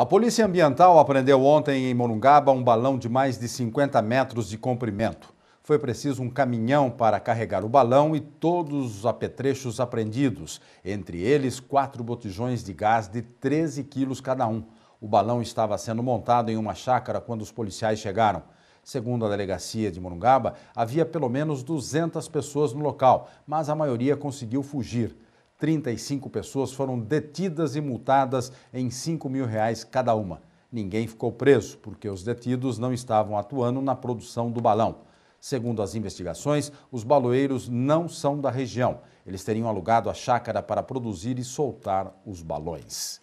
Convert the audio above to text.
A Polícia Ambiental apreendeu ontem em Morungaba um balão de mais de 50 metros de comprimento. Foi preciso um caminhão para carregar o balão e todos os apetrechos apreendidos, entre eles quatro botijões de gás de 13 quilos cada um. O balão estava sendo montado em uma chácara quando os policiais chegaram. Segundo a delegacia de Morungaba, havia pelo menos 200 pessoas no local, mas a maioria conseguiu fugir. 35 pessoas foram detidas e multadas em 5 mil reais cada uma. Ninguém ficou preso, porque os detidos não estavam atuando na produção do balão. Segundo as investigações, os baloeiros não são da região. Eles teriam alugado a chácara para produzir e soltar os balões.